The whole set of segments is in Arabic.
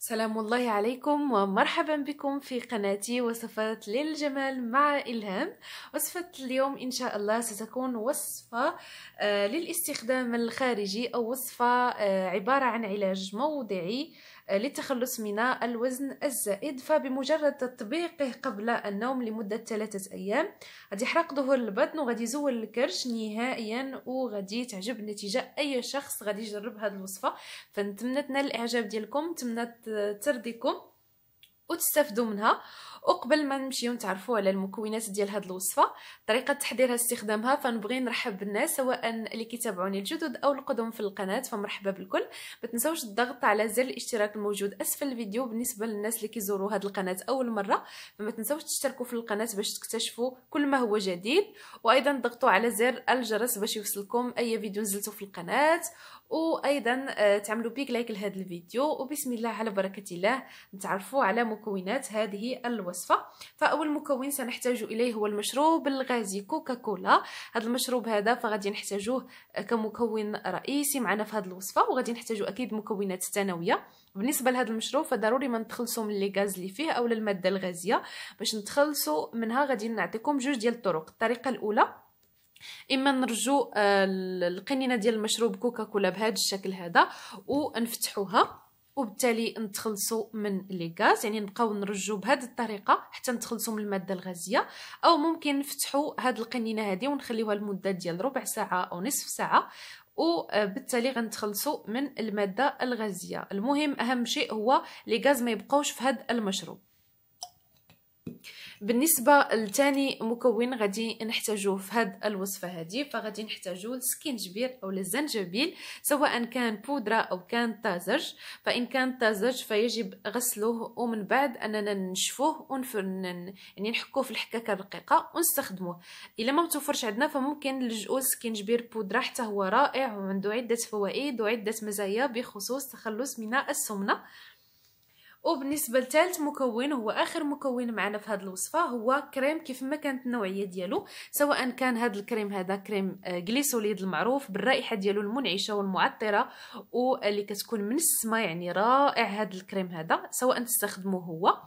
سلام الله عليكم ومرحبا بكم في قناتي وصفات للجمال مع إلهام وصفة اليوم إن شاء الله ستكون وصفة آه، للاستخدام الخارجي أو وصفة آه، عبارة عن علاج موضعي آه، للتخلص من الوزن الزائد فبمجرد تطبيقه قبل النوم لمدة ثلاثة أيام غادي يحرق ظهور البطن وغادي يزول الكرش نهائيا وغادي تعجب النتيجة أي شخص غادي يجرب هذه الوصفة فنتمنى تنال الإعجاب ديالكم تمنى ترضيكم وتستافدوا منها وقبل ما نمشيو نتعرفوا على المكونات ديال هاد الوصفه طريقه تحضيرها استخدامها فنبغي نرحب بالناس سواء اللي كيتابعوني الجدد او القدم في القناه فمرحبا بالكل ما تنساوش الضغط على زر الاشتراك الموجود اسفل الفيديو بالنسبه للناس اللي كيزوروا هاد القناه اول مره فما تنساوش تشتركوا في القناه باش تكتشفوا كل ما هو جديد وايضا ضغطوا على زر الجرس باش يوصلكم اي فيديو نزلته في القناه وايضا آه، تعملوا بيك لايك لهذا الفيديو وبسم الله على بركه الله نتعرفوا على مكونات هذه الوصفه فاول مكون سنحتاج اليه هو المشروب الغازي كوكاكولا هذا المشروب هذا فغادي نحتاجوه آه، كمكون رئيسي معنا في هذه الوصفه وغادي نحتاجو اكيد مكونات ثانويه بالنسبه لهذا المشروب فضروري ما نتخلصوا من لي غاز اللي فيه اولا الماده الغازيه باش نتخلصوا منها غادي نعطيكم جوج ديال الطرق الطريقه الاولى اما نرجو آه، القنينه ديال المشروب كوكا كولا بهذا الشكل هذا ونفتحوها وبالتالي نتخلصوا من لي غاز يعني نبقاو نرجو بهذه الطريقه حتى نتخلصوا من الماده الغازيه او ممكن نفتحوا هاد القنينه هذه ونخليوها لمده ديال ربع ساعه او نصف ساعه وبالتالي آه، غنتخلصوا من الماده الغازيه المهم اهم شيء هو لي غاز ما يبقاوش في هاد المشروب بالنسبه لثاني مكون غادي نحتاجوه في هاد الوصفه هذه فغادي نحتاجو السكينجبير او الزنجبيل سواء كان بودره او كان طازج فان كان طازج فيجب غسلوه ومن بعد اننا نشفوه ونفرن يعني نحكوه في الحكاكه الرقيقه ونستخدموه الا ما متوفرش عندنا فممكن نلجؤوا السكنجبير بودره حتى هو رائع وعنده عده فوائد وعده مزايا بخصوص تخلص من السمنه وبالنسبه لثالث مكون هو اخر مكون معنا في هذه الوصفه هو كريم كيف ما كانت النوعيه ديالو سواء كان هذا الكريم هذا كريم جليسوليد آه، المعروف بالرائحه ديالو المنعشه والمعطره واللي كتكون من السما يعني رائع هذا الكريم هذا سواء تستخدموه هو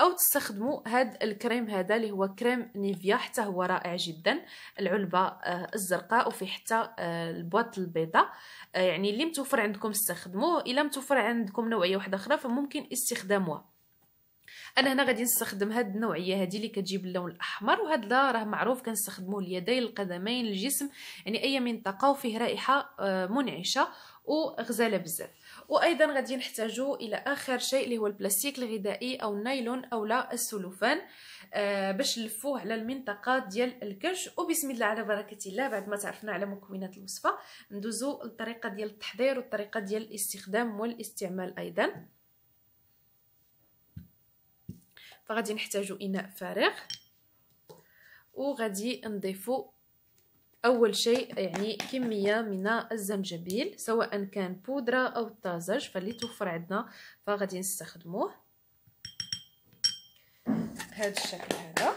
او تستخدموا هاد الكريم هذا اللي هو كريم نيفيا حتى هو رائع جدا العلبه آه، الزرقاء وفي حتى آه، البواط البيضاء آه، يعني اللي متوفر عندكم استخدموه الا متوفر عندكم نوعيه واحده اخرى فممكن استخدامها انا هنا غادي نستخدم هاد النوعيه هذه اللي كتجيب اللون الاحمر وهذا راه معروف كنستخدموه اليدين القدمين الجسم يعني اي منطقه وفيه رائحه منعشه وغزاله بزاف وايضا غادي نحتاجو الى اخر شيء اللي هو البلاستيك الغذائي او النايلون او لا السلوفان آه باش نلفوه على المنطقه ديال الكرش وبسم الله على بركه الله بعد ما تعرفنا على مكونات الوصفه ندوزو للطريقه ديال التحضير والطريقه ديال الاستخدام والاستعمال ايضا فغادي نحتاجو اناء فارغ وغادي نضيفو أول شيء يعني كمية من الزنجبيل سواء كان بودرة أو طازج فاللي توفر عندنا فغادي نستخدموه هذا الشكل هذا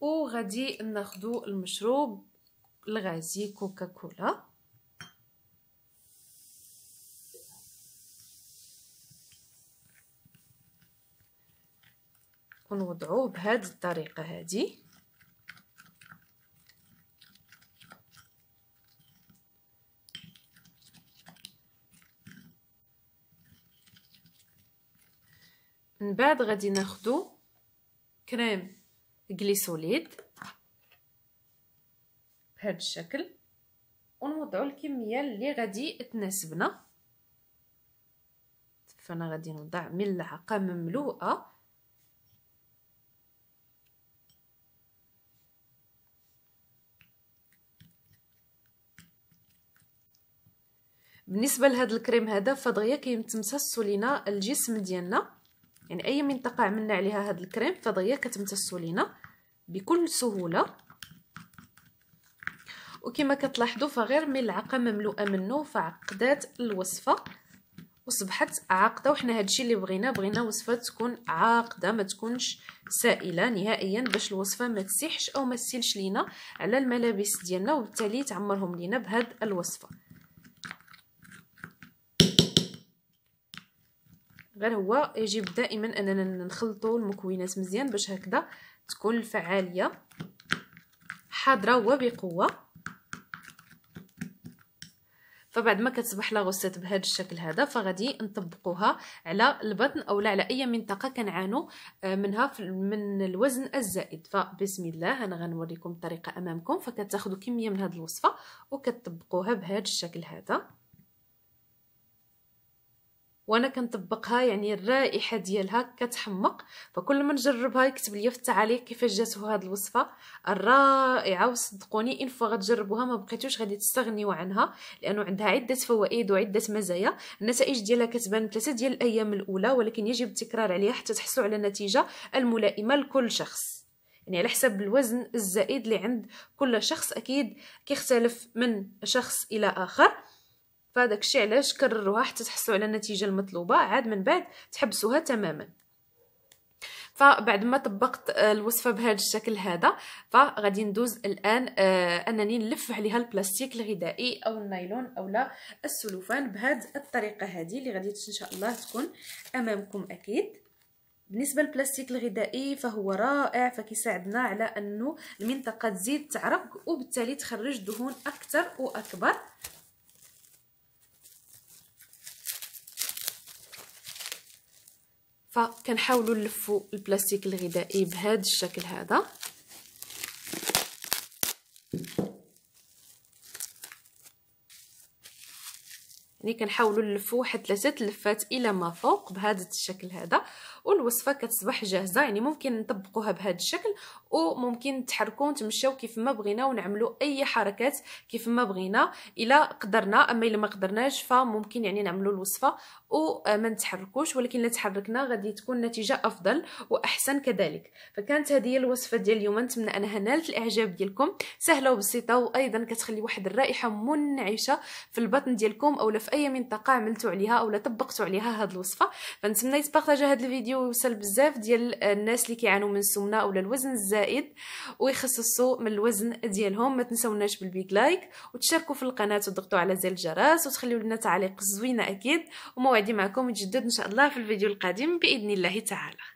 وغادي ناخدو المشروب الغازي كوكاكولا ونوضعوه بهذه الطريقه هذه من بعد غادي ناخدو كريم غليسوليد بهذا الشكل ونوضعو الكميه اللي غادي تناسبنا فانا غادي نوضع ملعقه مملوءه بالنسبه لهذا الكريم هذا فدغيا كيمتمسسوا لينا الجسم ديالنا يعني اي منطقه عملنا عليها هاد الكريم فدغيا كتمتص لينا بكل سهوله وكما كتلاحظوا فغير ملعقه مملوءه منه فعقدات الوصفه وصبحت عاقده وحنا هادشي اللي بغينا بغينا وصفه تكون عاقده ما تكونش سائله نهائيا باش الوصفه ما تسيحش او ما تسيلش لينا على الملابس ديالنا وبالتالي تعمرهم لينا بهاد الوصفه غير هو يجب دائما اننا نخلطوا المكونات مزيان باش هكذا تكون الفعاليه حاضره وبقوه فبعد ما كتصبح لاغوسيت بهذا الشكل هذا فغادي نطبقوها على البطن اولا على اي منطقه كنعانوا آه، منها من الوزن الزائد فبسم الله انا غنوريكم الطريقه امامكم فكتاخذوا كميه من هذه الوصفه وكتطبقوها بهذا الشكل هذا وانا كنطبقها يعني الرائحه ديالها كتحمق فكل ما نجربها يكتب لي في التعاليق كيفاش جاتو هاد الوصفه الرائعه وصدقوني ان فوا غتجربوها ما بقيتوش غادي تستغنيو عنها لانه عندها عده فوائد وعده مزايا النتائج ديالها كتبان ثلاثه ديال الايام الاولى ولكن يجب التكرار عليها حتى تحصلوا على النتيجه الملائمه لكل شخص يعني على حسب الوزن الزائد اللي عند كل شخص اكيد كيختلف من شخص الى اخر فهذاك الشيء علاش كرروها حتى تحصلوا على النتيجه المطلوبه عاد من بعد تحبسوها تماما فبعد ما طبقت آه، الوصفه بهذا الشكل هذا فغادي ندوز الان آه، انني نلف عليها البلاستيك الغذائي او النايلون او لا السلوفان بهذه الطريقه هذه اللي غادي ان شاء الله تكون امامكم اكيد بالنسبه للبلاستيك الغذائي فهو رائع فكيساعدنا على انه المنطقه تزيد تعرق وبالتالي تخرج دهون اكثر واكبر فكنحاولوا نلفوا البلاستيك الغذائي بهذا الشكل هذا ملي كنحاولوا نلفوا واحد ثلاثه لفات الى ما فوق بهذا الشكل هذا والوصفه كتصبح جاهزه يعني ممكن نطبقوها بهذا الشكل وممكن تحركوا ونتمشاو كيف ما بغينا ونعملوا اي حركات كيف ما بغينا الى قدرنا اما الى ما قدرناش فممكن يعني نعملوا الوصفه وما نتحركوش ولكن الا تحركنا غادي تكون النتيجه افضل واحسن كذلك فكانت هذه الوصفه ديال اليوم نتمنى انها نالت الاعجاب ديالكم سهله وبسيطه وايضا كتخلي واحد الرائحه منعشه في البطن ديالكم اولا في اي منطقه عملتوا عليها اولا طبقتوا عليها هاد الوصفه فنتمنى يتبارطاجا هاد الفيديو ويوصل بزاف ديال الناس اللي كيعانوا من السمنه اولا الوزن الزائد ويخصصوا من الوزن ديالهم ما تنساوناش بالبيك لايك وتشاركوا في القناه وتضغطوا على زر الجرس وتخليوا لنا تعليق زوينه اكيد وموعدي معكم يتجدد ان شاء الله في الفيديو القادم باذن الله تعالى